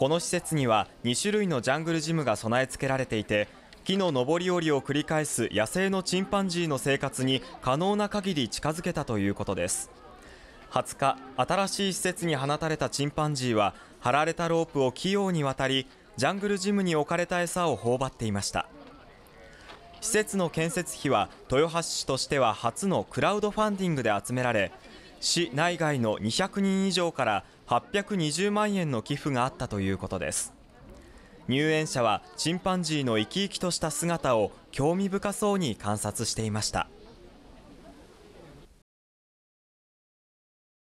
この施設には2種類のジャングルジムが備え付けられていて木の上り下りを繰り返す野生のチンパンジーの生活に可能な限り近づけたということです20日新しい施設に放たれたチンパンジーは張られたロープを器用に渡りジャングルジムに置かれた餌を頬張っていました施設の建設費は豊橋市としては初のクラウドファンディングで集められ市内外の200人以上から820万円の寄付があったということです入園者はチンパンジーの生き生きとした姿を興味深そうに観察していました